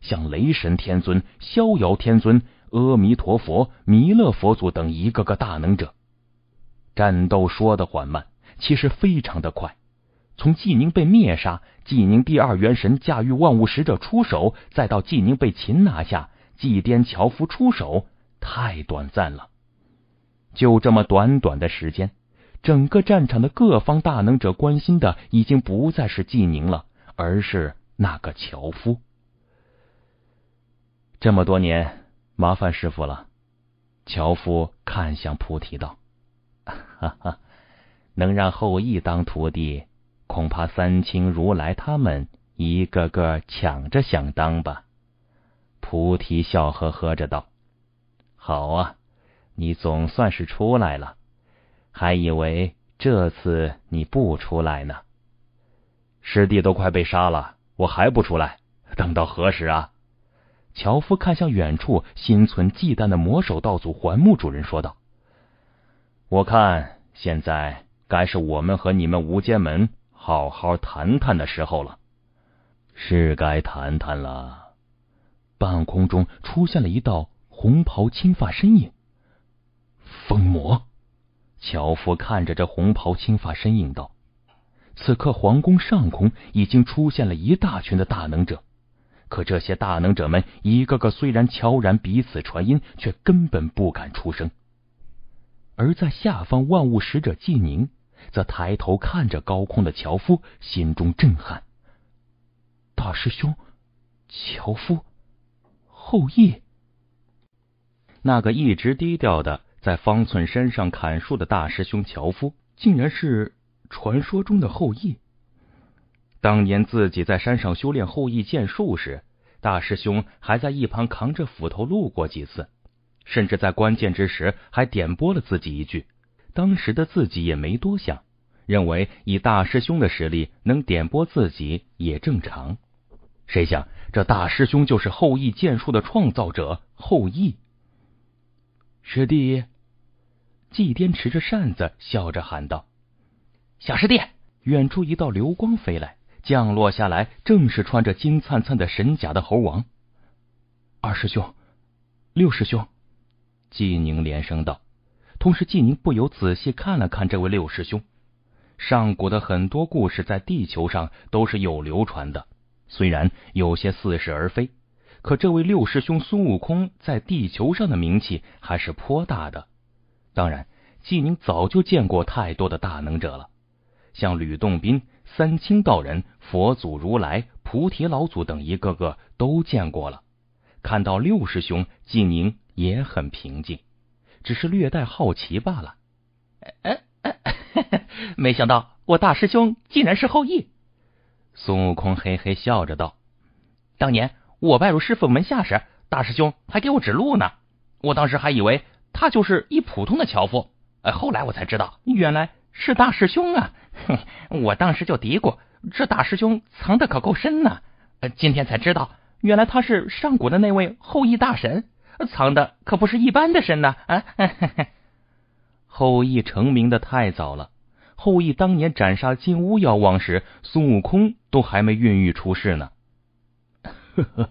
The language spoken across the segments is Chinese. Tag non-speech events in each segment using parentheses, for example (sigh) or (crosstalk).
像雷神天尊、逍遥天尊、阿弥陀佛、弥勒佛祖等一个个大能者战斗，说的缓慢，其实非常的快。从纪宁被灭杀，纪宁第二元神驾驭万物使者出手，再到纪宁被擒拿下，祭颠樵夫出手，太短暂了。就这么短短的时间，整个战场的各方大能者关心的已经不再是纪宁了，而是那个樵夫。这么多年，麻烦师傅了。樵夫看向菩提道：“哈哈，能让后羿当徒弟，恐怕三清如来他们一个个抢着想当吧。”菩提笑呵呵着道：“好啊，你总算是出来了，还以为这次你不出来呢。师弟都快被杀了，我还不出来，等到何时啊？”樵夫看向远处，心存忌惮的魔手道祖环木主人说道：“我看现在该是我们和你们无间门好好谈谈的时候了，是该谈谈了。”半空中出现了一道红袍青发身影，疯魔。樵夫看着这红袍青发身影道：“此刻皇宫上空已经出现了一大群的大能者。”可这些大能者们一个个虽然悄然彼此传音，却根本不敢出声。而在下方万物使者季宁则抬头看着高空的樵夫，心中震撼。大师兄，樵夫，后羿，那个一直低调的在方寸山上砍树的大师兄樵夫，竟然是传说中的后羿。当年自己在山上修炼后羿剑术时，大师兄还在一旁扛着斧头路过几次，甚至在关键之时还点拨了自己一句。当时的自己也没多想，认为以大师兄的实力能点拨自己也正常。谁想这大师兄就是后羿剑术的创造者后羿。师弟，祭颠持着扇子笑着喊道：“小师弟！”远处一道流光飞来。降落下来，正是穿着金灿灿的神甲的猴王。二师兄，六师兄，纪宁连声道。同时，纪宁不由仔细看了看这位六师兄。上古的很多故事在地球上都是有流传的，虽然有些似是而非，可这位六师兄孙悟空在地球上的名气还是颇大的。当然，纪宁早就见过太多的大能者了，像吕洞宾。三清道人、佛祖、如来、菩提老祖等一个个都见过了，看到六师兄纪宁也很平静，只是略带好奇罢了。哈哈，(laughs) 没想到我大师兄竟然是后羿！孙悟空嘿嘿笑着道：“当年我拜入师傅门下时，大师兄还给我指路呢。我当时还以为他就是一普通的樵夫，呃，后来我才知道，原来是大师兄啊。”哼，我当时就嘀咕，这大师兄藏的可够深呢。今天才知道，原来他是上古的那位后羿大神，藏的可不是一般的深呢啊！(laughs) 后羿成名的太早了，后羿当年斩杀金乌妖王时，孙悟空都还没孕育出世呢。呵呵，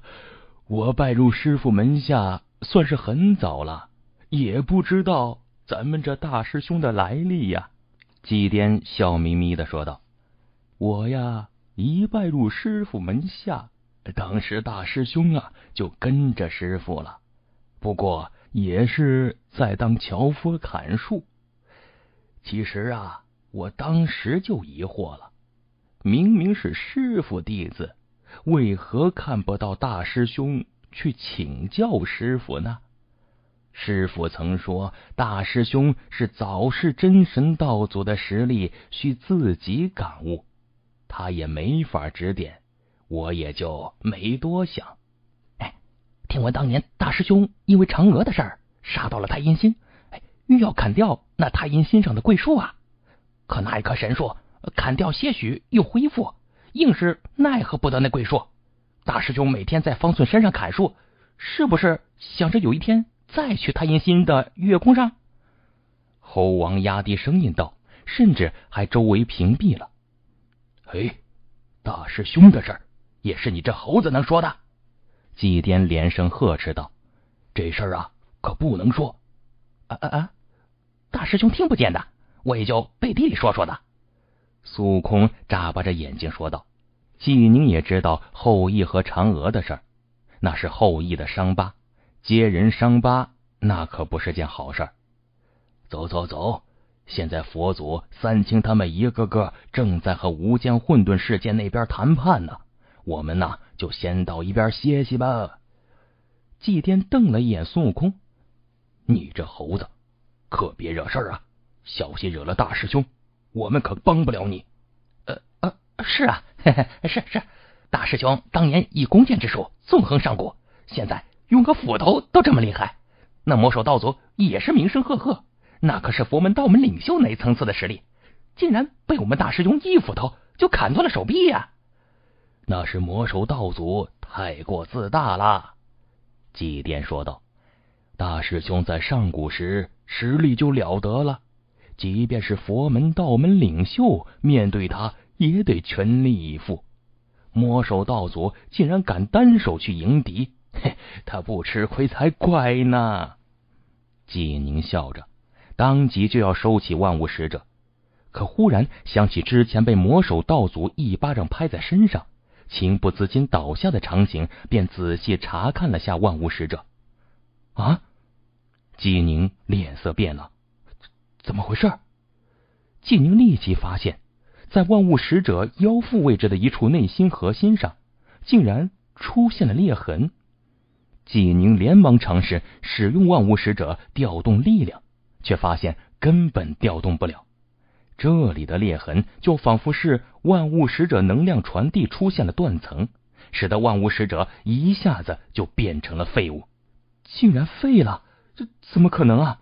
我拜入师傅门下算是很早了，也不知道咱们这大师兄的来历呀。祭颠笑眯眯的说道：“我呀，一拜入师傅门下，当时大师兄啊就跟着师傅了。不过也是在当樵夫砍树。其实啊，我当时就疑惑了，明明是师傅弟子，为何看不到大师兄去请教师傅呢？”师傅曾说，大师兄是早世真神道祖的实力，需自己感悟，他也没法指点，我也就没多想。哎，听闻当年大师兄因为嫦娥的事儿，杀到了太阴星，哎，欲要砍掉那太阴心上的桂树啊。可那一棵神树，砍掉些许又恢复，硬是奈何不得那桂树。大师兄每天在方寸山上砍树，是不是想着有一天？再去太阴星的月宫上，猴王压低声音道，甚至还周围屏蔽了。哎，大师兄的事儿也是你这猴子能说的？祭颠连声呵斥道：“这事儿啊，可不能说。”啊啊啊！大师兄听不见的，我也就背地里说说的。孙悟空眨巴着眼睛说道：“纪宁也知道后羿和嫦娥的事儿，那是后羿的伤疤。”揭人伤疤，那可不是件好事。走走走，现在佛祖、三清他们一个个正在和无间混沌世界那边谈判呢，我们呐就先到一边歇息吧。祭天瞪了一眼孙悟空：“你这猴子，可别惹事儿啊，小心惹了大师兄，我们可帮不了你。”“呃呃是啊，嘿 (laughs) 嘿，是是，大师兄当年以弓箭之术纵横上古，现在……”用个斧头都这么厉害，那魔手道祖也是名声赫赫，那可是佛门道门领袖那一层次的实力，竟然被我们大师兄一斧头就砍断了手臂呀！那是魔手道祖太过自大了，祭奠说道：“大师兄在上古时实力就了得了，即便是佛门道门领袖面对他也得全力以赴。魔手道祖竟然敢单手去迎敌。”嘿，(laughs) 他不吃亏才怪呢！纪宁笑着，当即就要收起万物使者，可忽然想起之前被魔手道祖一巴掌拍在身上，情不自禁倒下的场景，便仔细查看了下万物使者。啊！纪宁脸色变了，怎么回事？纪宁立即发现，在万物使者腰腹位置的一处内心核心上，竟然出现了裂痕。纪宁连忙尝试使用万物使者调动力量，却发现根本调动不了。这里的裂痕就仿佛是万物使者能量传递出现了断层，使得万物使者一下子就变成了废物，竟然废了！这怎么可能啊？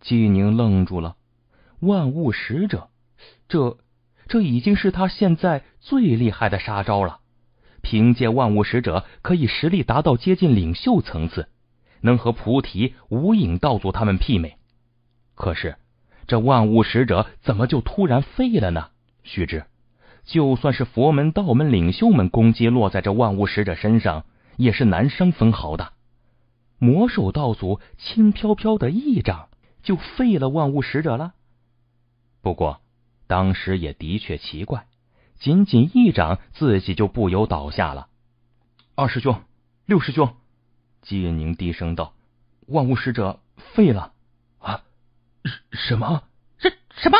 纪宁愣住了。万物使者，这这已经是他现在最厉害的杀招了。凭借万物使者，可以实力达到接近领袖层次，能和菩提、无影道祖他们媲美。可是，这万物使者怎么就突然废了呢？须知，就算是佛门、道门领袖们攻击落在这万物使者身上，也是难生分毫的。魔手道祖轻飘飘的一掌，就废了万物使者了。不过，当时也的确奇怪。仅仅一掌，自己就不由倒下了。二师兄，六师兄，季宁低声道：“万物使者废了啊！什么？什什么？”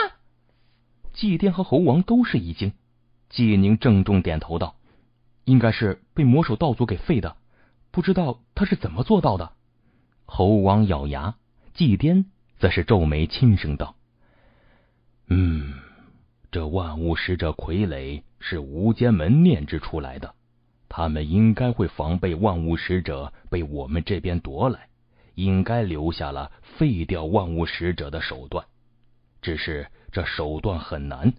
祭天和猴王都是一惊。季宁郑重点头道：“应该是被魔手道祖给废的，不知道他是怎么做到的。”猴王咬牙，祭天则是皱眉轻声道：“嗯。”这万物使者傀儡是无间门炼制出来的，他们应该会防备万物使者被我们这边夺来，应该留下了废掉万物使者的手段。只是这手段很难，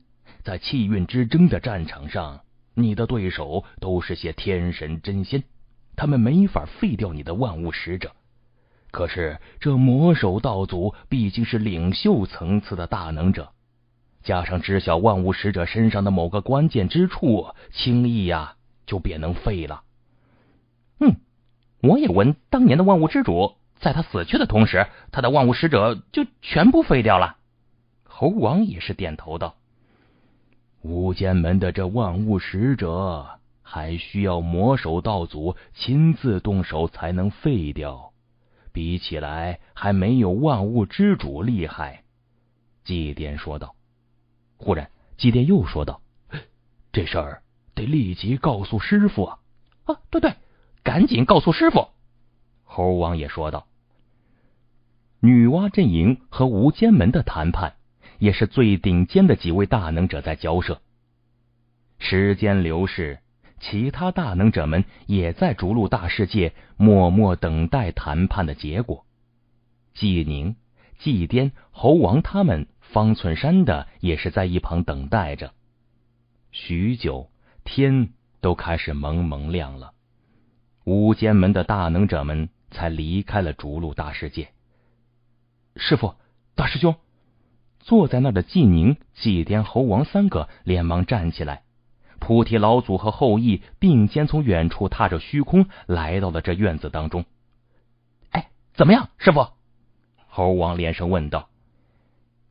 在气运之争的战场上，你的对手都是些天神真仙，他们没法废掉你的万物使者。可是这魔手道祖毕竟是领袖层次的大能者。加上知晓万物使者身上的某个关键之处，轻易呀就便能废了。嗯，我也闻当年的万物之主在他死去的同时，他的万物使者就全部废掉了。猴王也是点头道：“无间门的这万物使者还需要魔手道祖亲自动手才能废掉，比起来还没有万物之主厉害。”祭典说道。忽然，祭电又说道：“这事儿得立即告诉师傅啊！”“啊，对对，赶紧告诉师傅。”猴王也说道：“女娲阵营和无间门的谈判，也是最顶尖的几位大能者在交涉。时间流逝，其他大能者们也在逐鹿大世界默默等待谈判的结果。”纪宁、祭颠、猴王他们。方寸山的也是在一旁等待着，许久，天都开始蒙蒙亮了。无间门的大能者们才离开了逐鹿大世界。师傅，大师兄，坐在那的纪宁、纪天、猴王三个连忙站起来。菩提老祖和后羿并肩从远处踏着虚空来到了这院子当中。哎，怎么样，师傅？猴王连声问道。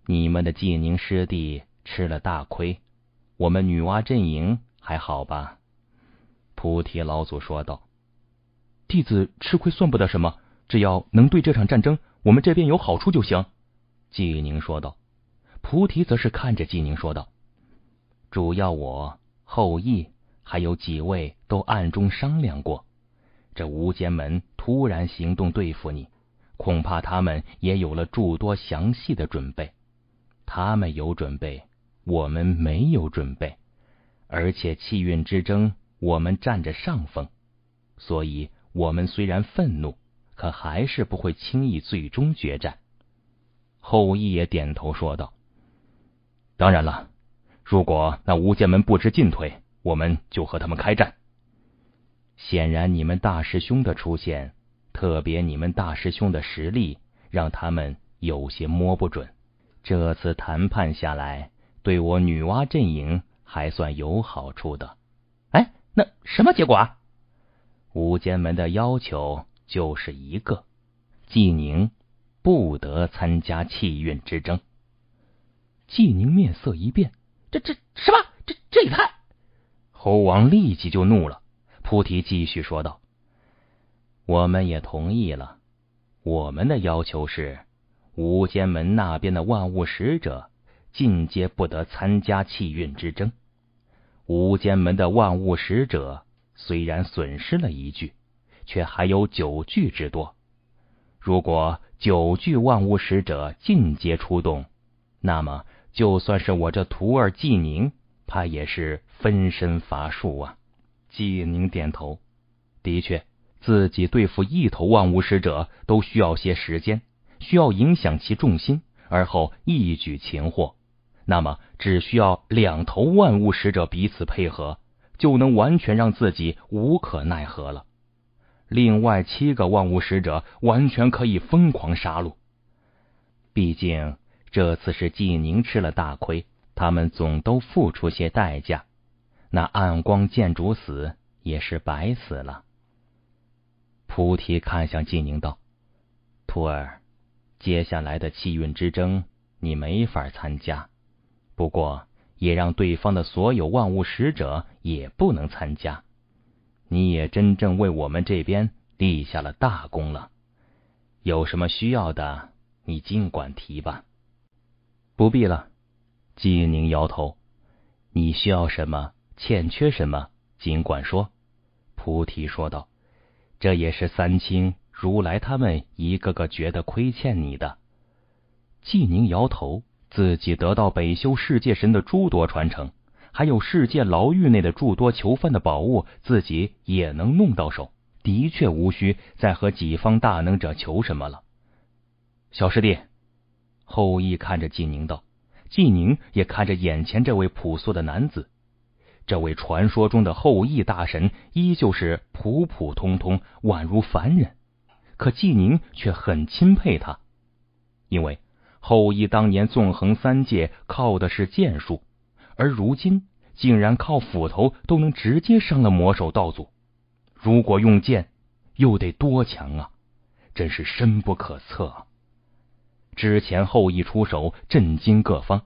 你们的纪宁师弟吃了大亏，我们女娲阵营还好吧？菩提老祖说道。弟子吃亏算不得什么，只要能对这场战争我们这边有好处就行。”纪宁说道。菩提则是看着纪宁说道：“主要我、后羿还有几位都暗中商量过，这无间门突然行动对付你，恐怕他们也有了诸多详细的准备。”他们有准备，我们没有准备，而且气运之争我们占着上风，所以我们虽然愤怒，可还是不会轻易最终决战。后羿也点头说道：“当然了，如果那无间门不知进退，我们就和他们开战。显然，你们大师兄的出现，特别你们大师兄的实力，让他们有些摸不准。”这次谈判下来，对我女娲阵营还算有好处的。哎，那什么结果啊？无间门的要求就是一个，纪宁不得参加气运之争。纪宁面色一变，这这什么？这这一看，猴王立即就怒了。菩提继续说道：“我们也同意了，我们的要求是。”无间门那边的万物使者尽皆不得参加气运之争。无间门的万物使者虽然损失了一具，却还有九具之多。如果九具万物使者尽皆出动，那么就算是我这徒儿纪宁，他也是分身乏术啊。纪宁点头，的确，自己对付一头万物使者都需要些时间。需要影响其重心，而后一举擒获。那么只需要两头万物使者彼此配合，就能完全让自己无可奈何了。另外七个万物使者完全可以疯狂杀戮。毕竟这次是纪宁吃了大亏，他们总都付出些代价。那暗光剑主死也是白死了。菩提看向纪宁道：“徒儿。”接下来的气运之争，你没法参加，不过也让对方的所有万物使者也不能参加。你也真正为我们这边立下了大功了，有什么需要的，你尽管提吧。不必了，季宁摇头。你需要什么，欠缺什么，尽管说。菩提说道：“这也是三清。”如来他们一个个觉得亏欠你的。纪宁摇头，自己得到北修世界神的诸多传承，还有世界牢狱内的诸多囚犯的宝物，自己也能弄到手，的确无需再和己方大能者求什么了。小师弟，后羿看着纪宁道，纪宁也看着眼前这位朴素的男子，这位传说中的后羿大神依旧是普普通通，宛如凡人。可纪宁却很钦佩他，因为后羿当年纵横三界靠的是剑术，而如今竟然靠斧头都能直接伤了魔兽道祖，如果用剑又得多强啊！真是深不可测。之前后羿出手震惊各方，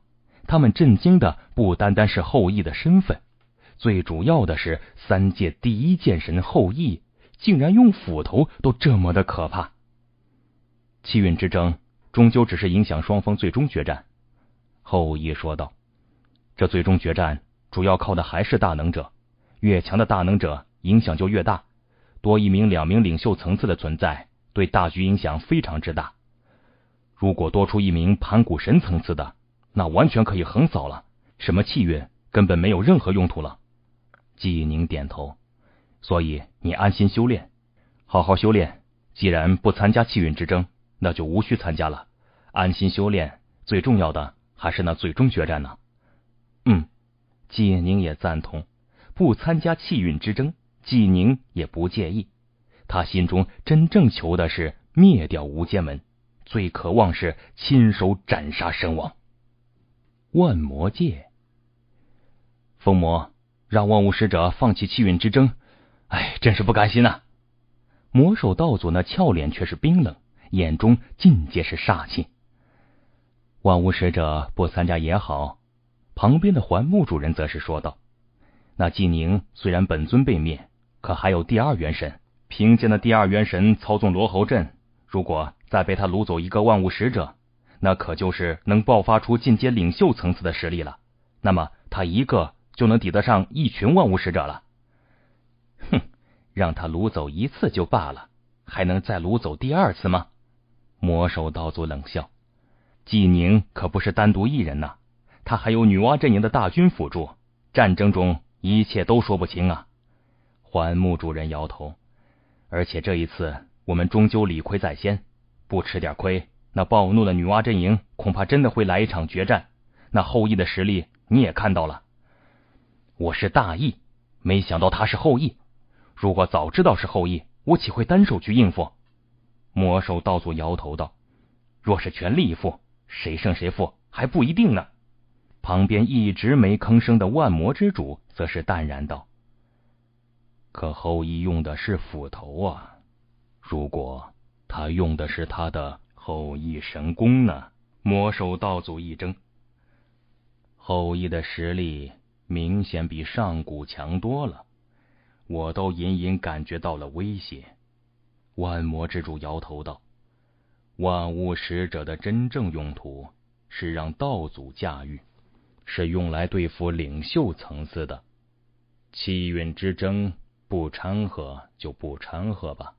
他们震惊的不单单是后羿的身份，最主要的是三界第一剑神后羿。竟然用斧头都这么的可怕。气运之争终究只是影响双方最终决战。后羿说道：“这最终决战主要靠的还是大能者，越强的大能者影响就越大。多一名、两名领袖层次的存在，对大局影响非常之大。如果多出一名盘古神层次的，那完全可以横扫了。什么气运根本没有任何用途了。”季宁点头。所以你安心修炼，好好修炼。既然不参加气运之争，那就无需参加了。安心修炼，最重要的还是那最终决战呢。嗯，纪宁也赞同，不参加气运之争，纪宁也不介意。他心中真正求的是灭掉无间门，最渴望是亲手斩杀神王。万魔界，风魔让万物使者放弃气运之争。哎，真是不甘心呐！魔手道祖那俏脸却是冰冷，眼中尽皆是煞气。万物使者不参加也好。旁边的环木主人则是说道：“那纪宁虽然本尊被灭，可还有第二元神。凭借那第二元神操纵罗侯阵，如果再被他掳走一个万物使者，那可就是能爆发出进阶领袖层次的实力了。那么他一个就能抵得上一群万物使者了。”让他掳走一次就罢了，还能再掳走第二次吗？魔手道祖冷笑：“纪宁可不是单独一人呐，他还有女娲阵营的大军辅助。战争中一切都说不清啊。”桓木主人摇头：“而且这一次我们终究理亏在先，不吃点亏，那暴怒的女娲阵营恐怕真的会来一场决战。那后羿的实力你也看到了，我是大意，没想到他是后羿。”如果早知道是后羿，我岂会单手去应付？魔兽道祖摇头道：“若是全力以赴，谁胜谁负还不一定呢。”旁边一直没吭声的万魔之主则是淡然道：“可后羿用的是斧头啊，如果他用的是他的后羿神功呢？”魔兽道祖一怔：“后羿的实力明显比上古强多了。”我都隐隐感觉到了威胁。万魔之主摇头道：“万物使者的真正用途是让道祖驾驭，是用来对付领袖层次的气运之争。不掺和就不掺和吧，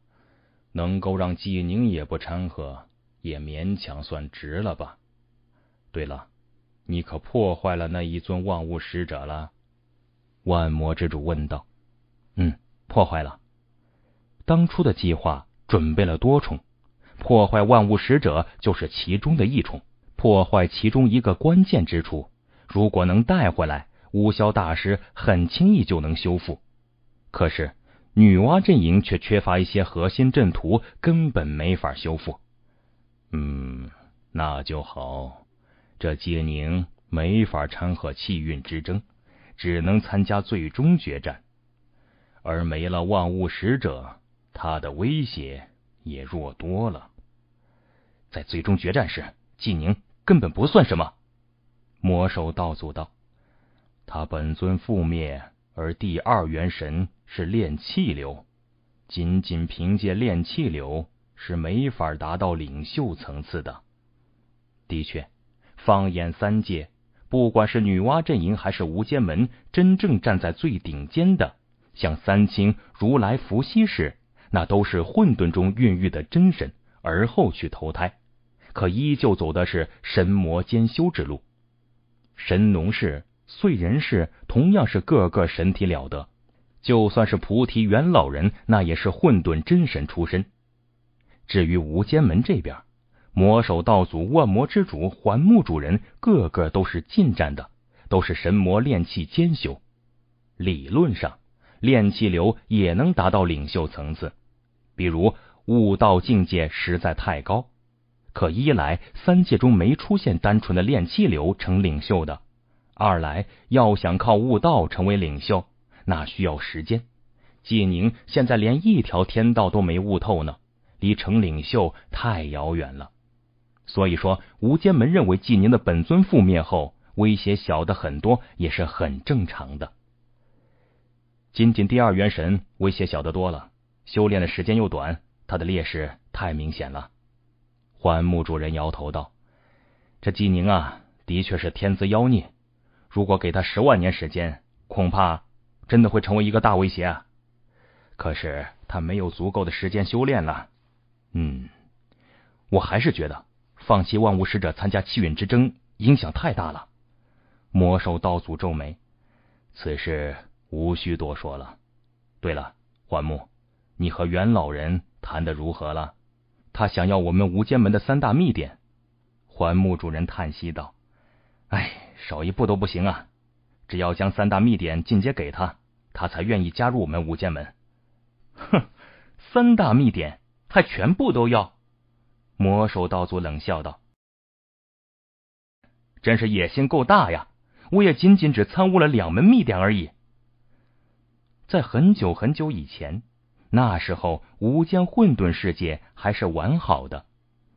能够让纪宁也不掺和，也勉强算值了吧。”对了，你可破坏了那一尊万物使者了？万魔之主问道。嗯，破坏了当初的计划，准备了多重破坏万物使者就是其中的一重，破坏其中一个关键之处，如果能带回来，乌萧大师很轻易就能修复。可是女娲阵营却缺乏一些核心阵图，根本没法修复。嗯，那就好，这界宁没法掺和气运之争，只能参加最终决战。而没了万物使者，他的威胁也弱多了。在最终决战时，纪宁根本不算什么。魔兽道祖道，他本尊覆灭，而第二元神是炼气流，仅仅凭借炼气流是没法达到领袖层次的。的确，放眼三界，不管是女娲阵营还是无间门，真正站在最顶尖的。像三清、如来、伏羲氏，那都是混沌中孕育的真神，而后去投胎，可依旧走的是神魔兼修之路。神农氏、燧人氏，同样是个个神体了得。就算是菩提元老人，那也是混沌真神出身。至于无间门这边，魔手道祖、万魔之主、环木主人，个个都是近战的，都是神魔炼器兼修。理论上。炼气流也能达到领袖层次，比如悟道境界实在太高。可一来三界中没出现单纯的炼气流成领袖的，二来要想靠悟道成为领袖，那需要时间。纪宁现在连一条天道都没悟透呢，离成领袖太遥远了。所以说，无间门认为纪宁的本尊覆灭后威胁小的很多，也是很正常的。仅仅第二元神威胁小得多了，修炼的时间又短，他的劣势太明显了。环木主人摇头道：“这纪宁啊，的确是天资妖孽。如果给他十万年时间，恐怕真的会成为一个大威胁。啊。可是他没有足够的时间修炼了。嗯，我还是觉得放弃万物使者参加气运之争，影响太大了。”魔兽道祖皱眉：“此事。”无需多说了。对了，桓木，你和元老人谈的如何了？他想要我们无间门的三大秘典。桓木主人叹息道：“哎，少一步都不行啊！只要将三大秘典进阶给他，他才愿意加入我们无间门。”哼，三大秘典还全部都要？魔手道祖冷笑道：“真是野心够大呀！我也仅仅只参悟了两门秘典而已。”在很久很久以前，那时候无间混沌世界还是完好的。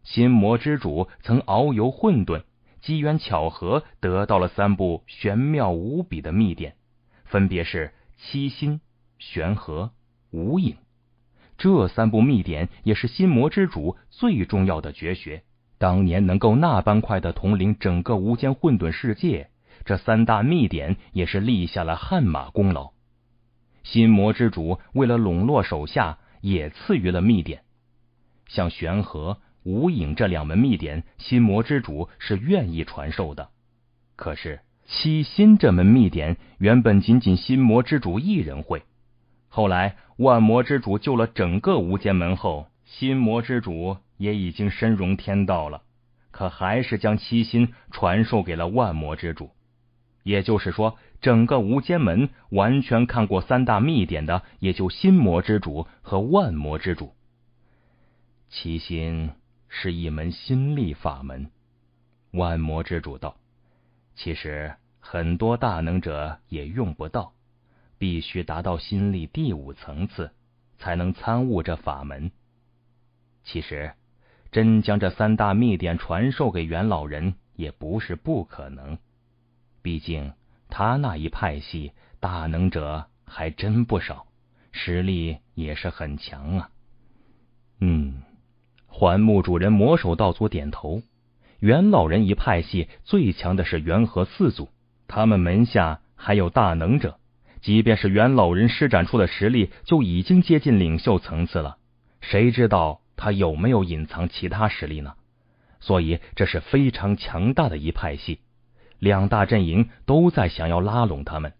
心魔之主曾遨游混沌，机缘巧合得到了三部玄妙无比的秘典，分别是七心、玄和、无影。这三部秘典也是心魔之主最重要的绝学。当年能够那般快的统领整个无间混沌世界，这三大秘典也是立下了汗马功劳。心魔之主为了笼络手下，也赐予了秘典。像玄和、无影这两门秘典，心魔之主是愿意传授的。可是七心这门秘典，原本仅仅心魔之主一人会。后来万魔之主救了整个无间门后，心魔之主也已经身融天道了，可还是将七心传授给了万魔之主。也就是说。整个无间门完全看过三大秘典的，也就心魔之主和万魔之主。其心是一门心力法门。万魔之主道：“其实很多大能者也用不到，必须达到心力第五层次，才能参悟这法门。其实，真将这三大秘典传授给元老人，也不是不可能。毕竟……”他那一派系大能者还真不少，实力也是很强啊。嗯，环木主人魔手道祖点头。元老人一派系最强的是元和四祖，他们门下还有大能者。即便是元老人施展出的实力，就已经接近领袖层次了。谁知道他有没有隐藏其他实力呢？所以这是非常强大的一派系。两大阵营都在想要拉拢他们，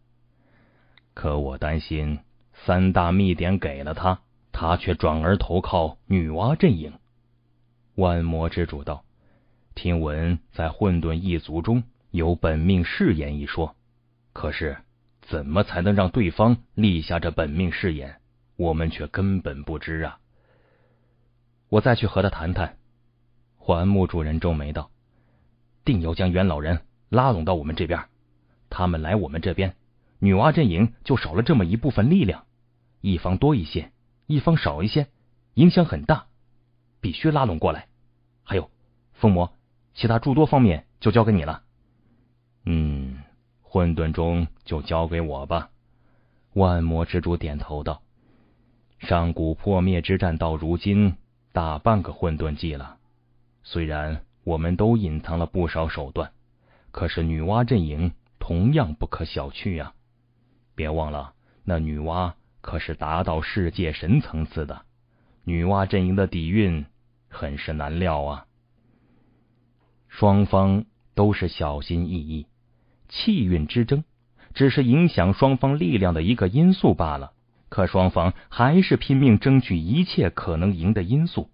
可我担心三大密典给了他，他却转而投靠女娲阵营。万魔之主道：“听闻在混沌一族中有本命誓言一说，可是怎么才能让对方立下这本命誓言，我们却根本不知啊！”我再去和他谈谈。”环木主人皱眉道：“定要将元老人。”拉拢到我们这边，他们来我们这边，女娲阵营就少了这么一部分力量。一方多一些，一方少一些，影响很大，必须拉拢过来。还有风魔，其他诸多方面就交给你了。嗯，混沌中就交给我吧。万魔之主点头道：“上古破灭之战到如今大半个混沌纪了，虽然我们都隐藏了不少手段。”可是女娲阵营同样不可小觑啊！别忘了，那女娲可是达到世界神层次的，女娲阵营的底蕴很是难料啊。双方都是小心翼翼，气运之争只是影响双方力量的一个因素罢了。可双方还是拼命争取一切可能赢的因素，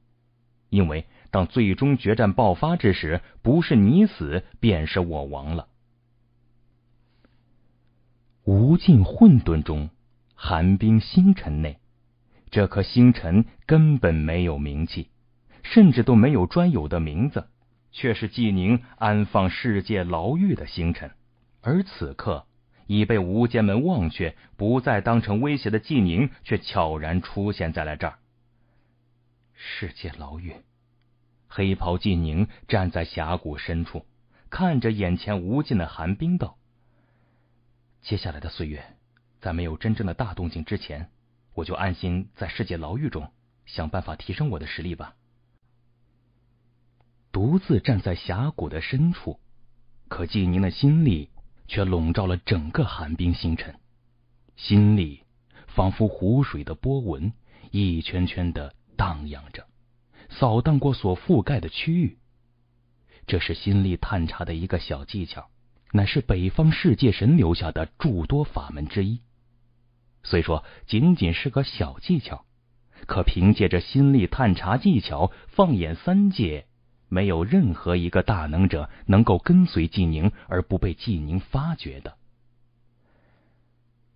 因为。当最终决战爆发之时，不是你死，便是我亡了。无尽混沌中，寒冰星辰内，这颗星辰根本没有名气，甚至都没有专有的名字，却是纪宁安放世界牢狱的星辰。而此刻已被无间门忘却，不再当成威胁的纪宁，却悄然出现在了这儿——世界牢狱。黑袍纪宁站在峡谷深处，看着眼前无尽的寒冰道：“接下来的岁月，在没有真正的大动静之前，我就安心在世界牢狱中想办法提升我的实力吧。”独自站在峡谷的深处，可纪宁的心里却笼罩了整个寒冰星辰，心里仿佛湖水的波纹，一圈圈的荡漾着。扫荡过所覆盖的区域，这是心力探查的一个小技巧，乃是北方世界神留下的诸多法门之一。虽说仅仅是个小技巧，可凭借着心力探查技巧，放眼三界，没有任何一个大能者能够跟随纪宁而不被纪宁发觉的。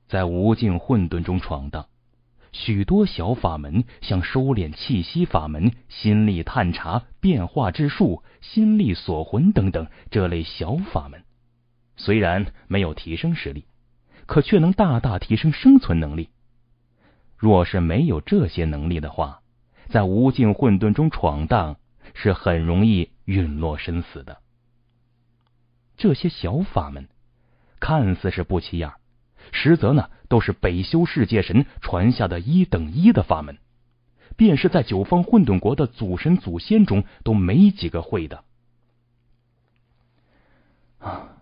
在无尽混沌中闯荡。许多小法门，像收敛气息法门、心力探查、变化之术、心力锁魂等等这类小法门，虽然没有提升实力，可却能大大提升生存能力。若是没有这些能力的话，在无尽混沌中闯荡，是很容易陨落身死的。这些小法门看似是不起眼，实则呢？都是北修世界神传下的一等一的法门，便是在九方混沌国的祖神祖先中都没几个会的。啊，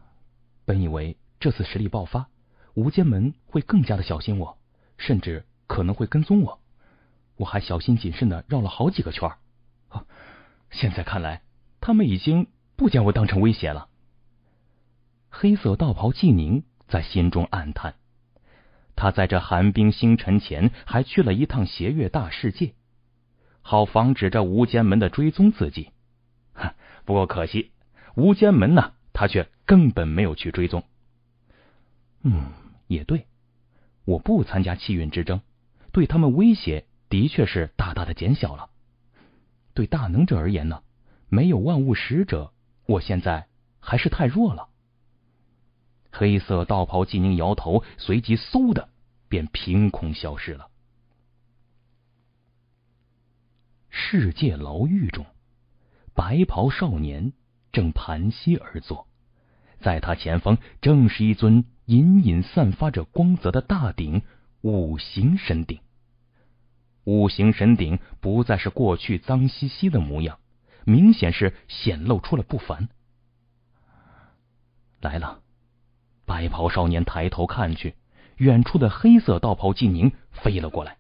本以为这次实力爆发，无间门会更加的小心我，甚至可能会跟踪我，我还小心谨慎的绕了好几个圈。啊，现在看来，他们已经不将我当成威胁了。黑色道袍纪宁在心中暗叹。他在这寒冰星辰前，还去了一趟邪月大世界，好防止这无间门的追踪自己。哈，不过可惜，无间门呢，他却根本没有去追踪。嗯，也对，我不参加气运之争，对他们威胁的确是大大的减小了。对大能者而言呢，没有万物使者，我现在还是太弱了。黑色道袍，纪宁摇头，随即嗖的便凭空消失了。世界牢狱中，白袍少年正盘膝而坐，在他前方正是一尊隐隐散发着光泽的大鼎——五行神鼎。五行神鼎不再是过去脏兮兮的模样，明显是显露出了不凡。来了。白袍少年抬头看去，远处的黑色道袍纪宁飞了过来，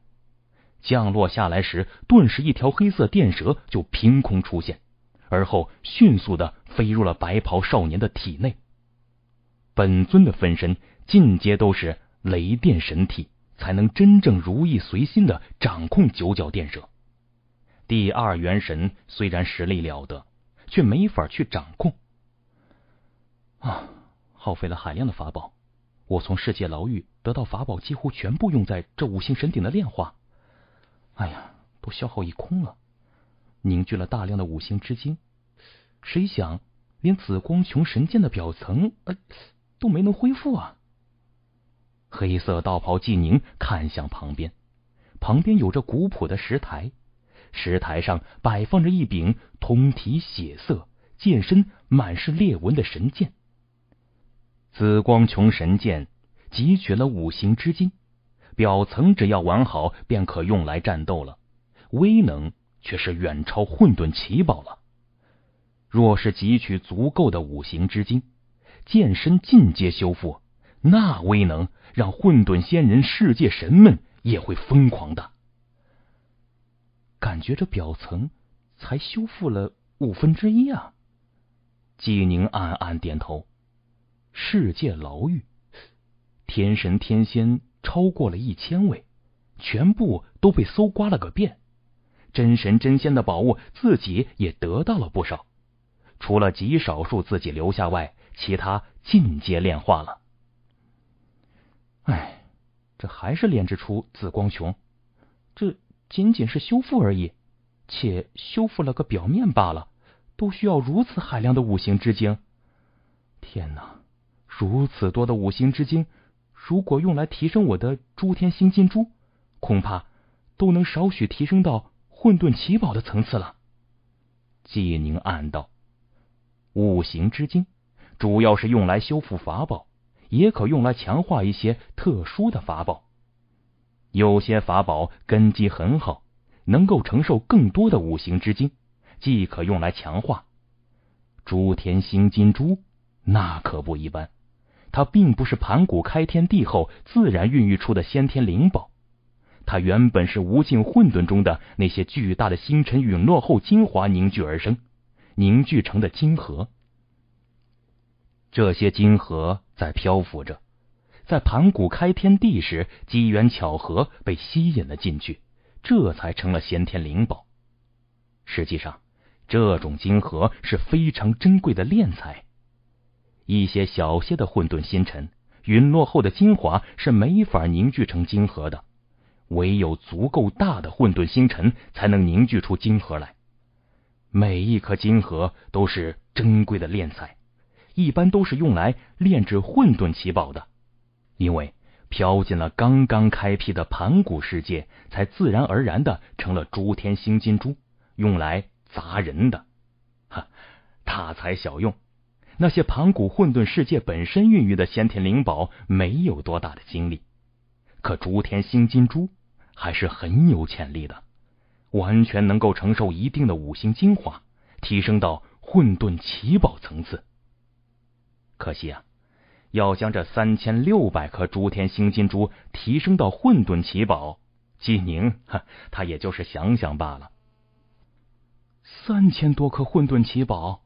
降落下来时，顿时一条黑色电蛇就凭空出现，而后迅速的飞入了白袍少年的体内。本尊的分身进阶都是雷电神体，才能真正如意随心的掌控九角电蛇。第二元神虽然实力了得，却没法去掌控。啊。耗费了海量的法宝，我从世界牢狱得到法宝，几乎全部用在这五行神鼎的炼化。哎呀，都消耗一空了，凝聚了大量的五行之精，谁想连紫光琼神剑的表层都没能恢复啊？黑色道袍纪宁看向旁边，旁边有着古朴的石台，石台上摆放着一柄通体血色、剑身满是裂纹的神剑。紫光琼神剑汲取了五行之精，表层只要完好，便可用来战斗了。威能却是远超混沌奇宝了。若是汲取足够的五行之精，剑身进阶修复，那威能让混沌仙人、世界神们也会疯狂的。感觉这表层才修复了五分之一啊！纪宁暗暗点头。世界牢狱，天神天仙超过了一千位，全部都被搜刮了个遍。真神真仙的宝物，自己也得到了不少，除了极少数自己留下外，其他尽皆炼化了。哎，这还是炼制出紫光熊，这仅仅是修复而已，且修复了个表面罢了，都需要如此海量的五行之精。天哪！如此多的五行之精，如果用来提升我的诸天星金珠，恐怕都能少许提升到混沌奇宝的层次了。纪宁暗道：五行之精主要是用来修复法宝，也可用来强化一些特殊的法宝。有些法宝根基很好，能够承受更多的五行之精，即可用来强化。诸天星金珠那可不一般。它并不是盘古开天地后自然孕育出的先天灵宝，它原本是无尽混沌中的那些巨大的星辰陨落后精华凝聚而生，凝聚成的晶核。这些晶核在漂浮着，在盘古开天地时机缘巧合被吸引了进去，这才成了先天灵宝。实际上，这种晶核是非常珍贵的炼材。一些小些的混沌星辰陨落后的精华是没法凝聚成晶核的，唯有足够大的混沌星辰才能凝聚出晶核来。每一颗晶核都是珍贵的炼材，一般都是用来炼制混沌奇宝的。因为飘进了刚刚开辟的盘古世界，才自然而然的成了诸天星金珠，用来砸人的。哈，大材小用。那些盘古混沌世界本身孕育的先天灵宝没有多大的精力，可诸天星金珠还是很有潜力的，完全能够承受一定的五行精华，提升到混沌奇宝层次。可惜啊，要将这三千六百颗诸天星金珠提升到混沌奇宝，纪宁哈，他也就是想想罢了。三千多颗混沌奇宝。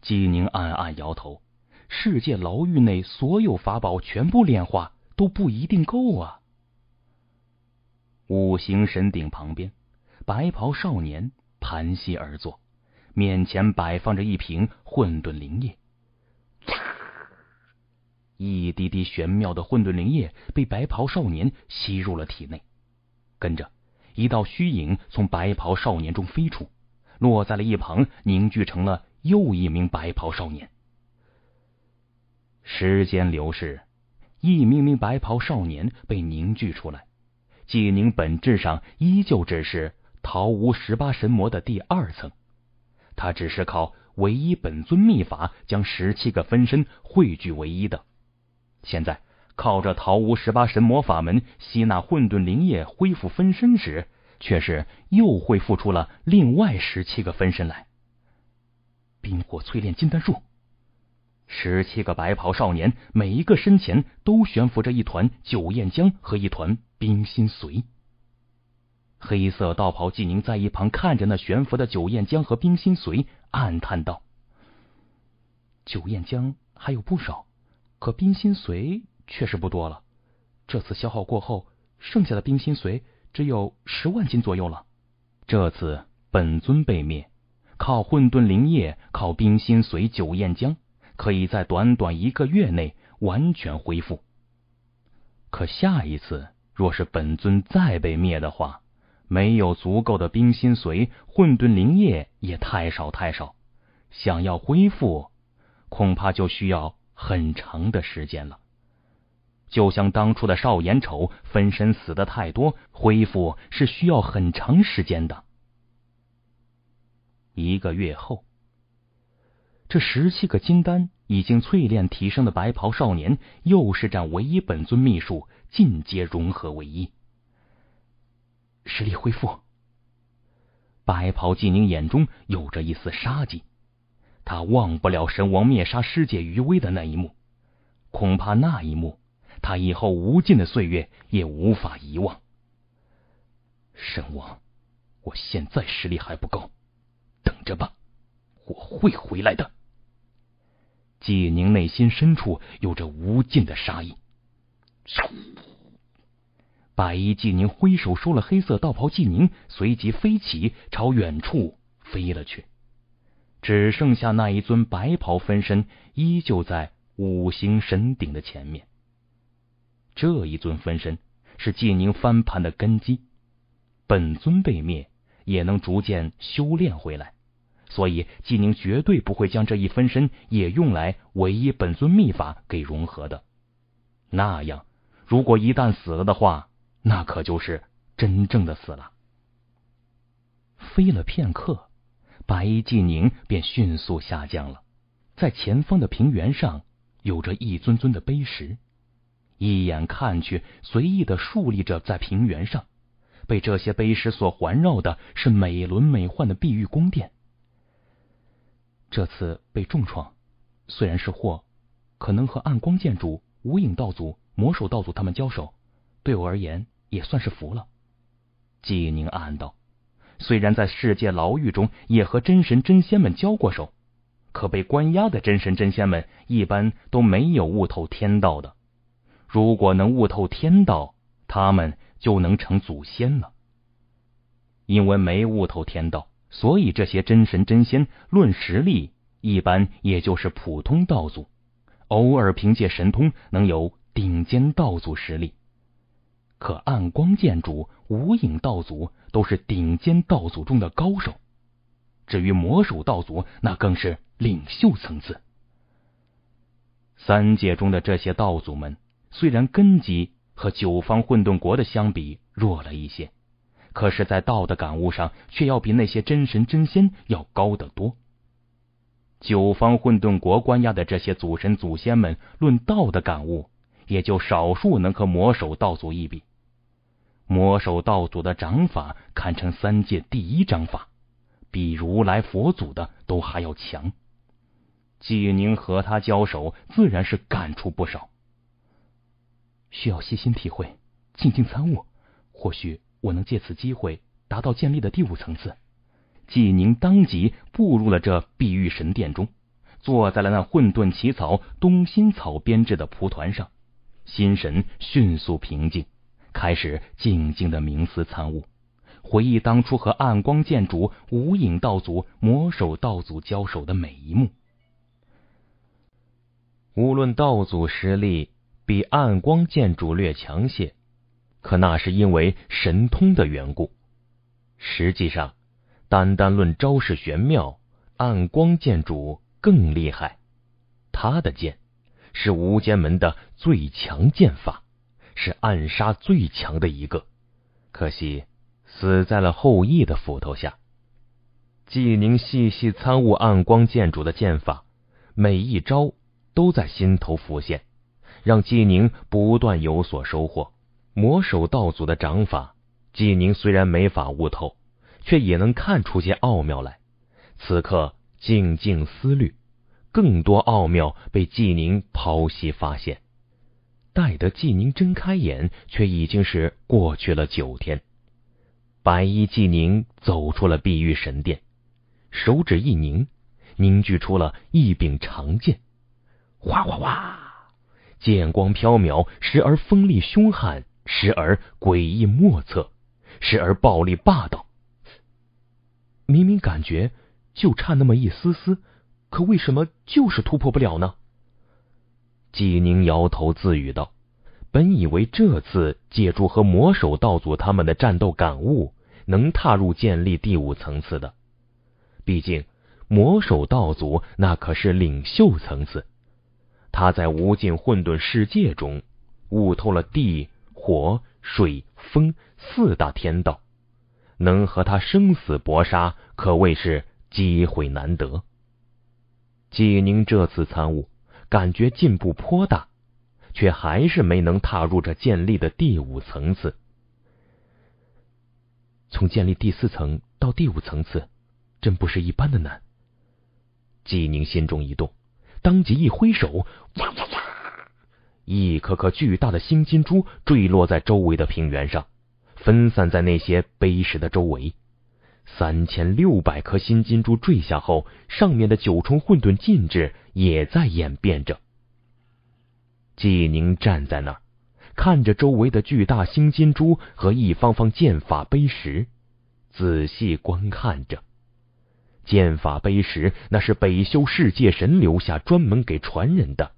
纪宁暗暗摇头，世界牢狱内所有法宝全部炼化都不一定够啊！五行神鼎旁边，白袍少年盘膝而坐，面前摆放着一瓶混沌灵液，一滴滴玄妙的混沌灵液被白袍少年吸入了体内，跟着一道虚影从白袍少年中飞出，落在了一旁，凝聚成了。又一名白袍少年。时间流逝，一名名白袍少年被凝聚出来。纪宁本质上依旧只是桃屋十八神魔的第二层，他只是靠唯一本尊秘法将十七个分身汇聚为一的。现在靠着桃屋十八神魔法门吸纳混沌灵液恢复分身时，却是又恢复出了另外十七个分身来。冰火淬炼金丹术，十七个白袍少年，每一个身前都悬浮着一团九焰浆和一团冰心髓。黑色道袍纪宁在一旁看着那悬浮的九焰浆和冰心髓，暗叹道：“九焰浆还有不少，可冰心髓确实不多了。这次消耗过后，剩下的冰心髓只有十万斤左右了。这次本尊被灭。”靠混沌灵液，靠冰心髓、九焰浆，可以在短短一个月内完全恢复。可下一次，若是本尊再被灭的话，没有足够的冰心髓，混沌灵液也太少太少，想要恢复，恐怕就需要很长的时间了。就像当初的少延丑分身死的太多，恢复是需要很长时间的。一个月后，这十七个金丹已经淬炼提升的白袍少年，又是占唯一本尊秘术，尽皆融合为一，实力恢复。白袍纪宁眼中有着一丝杀机，他忘不了神王灭杀师姐余威的那一幕，恐怕那一幕，他以后无尽的岁月也无法遗忘。神王，我现在实力还不够。等着吧，我会回来的。纪宁内心深处有着无尽的杀意。白衣纪宁挥手收了黑色道袍，纪宁随即飞起，朝远处飞了去。只剩下那一尊白袍分身依旧在五行神鼎的前面。这一尊分身是纪宁翻盘的根基，本尊被灭也能逐渐修炼回来。所以，纪宁绝对不会将这一分身也用来唯一本尊秘法给融合的。那样，如果一旦死了的话，那可就是真正的死了。飞了片刻，白衣纪宁便迅速下降了。在前方的平原上，有着一尊尊的碑石，一眼看去，随意的竖立着在平原上。被这些碑石所环绕的是美轮美奂的碧玉宫殿。这次被重创，虽然是祸，可能和暗光剑主、无影道祖、魔手道祖他们交手，对我而言也算是福了。纪宁暗道，虽然在世界牢狱中也和真神真仙们交过手，可被关押的真神真仙们一般都没有悟透天道的。如果能悟透天道，他们就能成祖先了。因为没悟透天道。所以，这些真神、真仙，论实力，一般也就是普通道祖，偶尔凭借神通能有顶尖道祖实力。可暗光剑主、无影道祖都是顶尖道祖中的高手，至于魔手道祖，那更是领袖层次。三界中的这些道祖们，虽然根基和九方混沌国的相比弱了一些。可是，在道的感悟上，却要比那些真神真仙要高得多。九方混沌国关押的这些祖神祖先们，论道的感悟，也就少数能和魔手道祖一比。魔手道祖的掌法堪称三界第一掌法，比如来佛祖的都还要强。纪宁和他交手，自然是感触不少，需要细心体会，静静参悟，或许。我能借此机会达到建立的第五层次。纪宁当即步入了这碧玉神殿中，坐在了那混沌奇草东心草编制的蒲团上，心神迅速平静，开始静静的冥思参悟，回忆当初和暗光剑主、无影道祖、魔手道祖交手的每一幕。无论道祖实力比暗光剑主略强些。可那是因为神通的缘故。实际上，单单论招式玄妙，暗光剑主更厉害。他的剑是无间门的最强剑法，是暗杀最强的一个。可惜死在了后羿的斧头下。纪宁细细参悟暗光剑主的剑法，每一招都在心头浮现，让纪宁不断有所收获。魔手道祖的掌法，纪宁虽然没法悟透，却也能看出些奥妙来。此刻静静思虑，更多奥妙被纪宁剖析发现。待得纪宁睁开眼，却已经是过去了九天。白衣纪宁走出了碧玉神殿，手指一拧，凝聚出了一柄长剑。哗哗哗，剑光飘渺，时而锋利凶悍。时而诡异莫测，时而暴力霸道。明明感觉就差那么一丝丝，可为什么就是突破不了呢？纪宁摇头自语道：“本以为这次借助和魔手道祖他们的战斗感悟，能踏入建立第五层次的。毕竟魔手道祖那可是领袖层次，他在无尽混沌世界中悟透了地。”火、水、风四大天道，能和他生死搏杀，可谓是机会难得。纪宁这次参悟，感觉进步颇大，却还是没能踏入这建立的第五层次。从建立第四层到第五层次，真不是一般的难。纪宁心中一动，当即一挥手。哇哇哇！一颗颗巨大的星金珠坠落在周围的平原上，分散在那些碑石的周围。三千六百颗星金珠坠下后，上面的九重混沌禁制也在演变着。纪宁站在那儿，看着周围的巨大星金珠和一方方剑法碑石，仔细观看着。剑法碑石，那是北修世界神留下专门给传人的。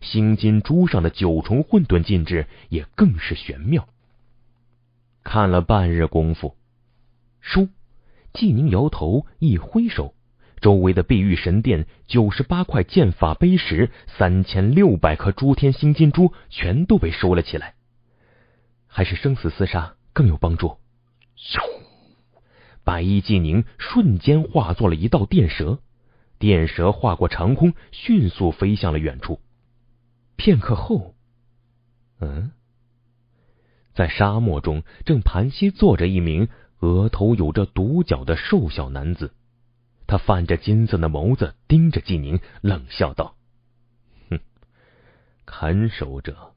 星金珠上的九重混沌禁制也更是玄妙。看了半日功夫，收。纪宁摇头，一挥手，周围的碧玉神殿九十八块剑法碑石、三千六百颗诸天星金珠全都被收了起来。还是生死厮杀更有帮助。白衣纪宁瞬间化作了一道电蛇，电蛇划过长空，迅速飞向了远处。片刻后，嗯，在沙漠中正盘膝坐着一名额头有着独角的瘦小男子，他泛着金色的眸子盯着纪宁，冷笑道：“哼，看守者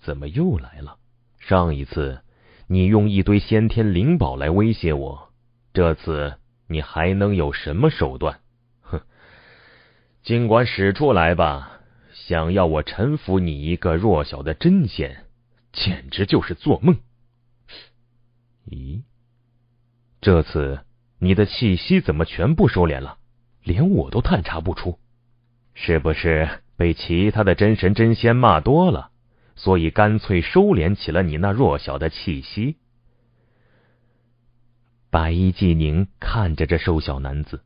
怎么又来了？上一次你用一堆先天灵宝来威胁我，这次你还能有什么手段？哼，尽管使出来吧。”想要我臣服你一个弱小的真仙，简直就是做梦！咦，这次你的气息怎么全部收敛了，连我都探查不出？是不是被其他的真神真仙骂多了，所以干脆收敛起了你那弱小的气息？白衣纪宁看着这瘦小男子。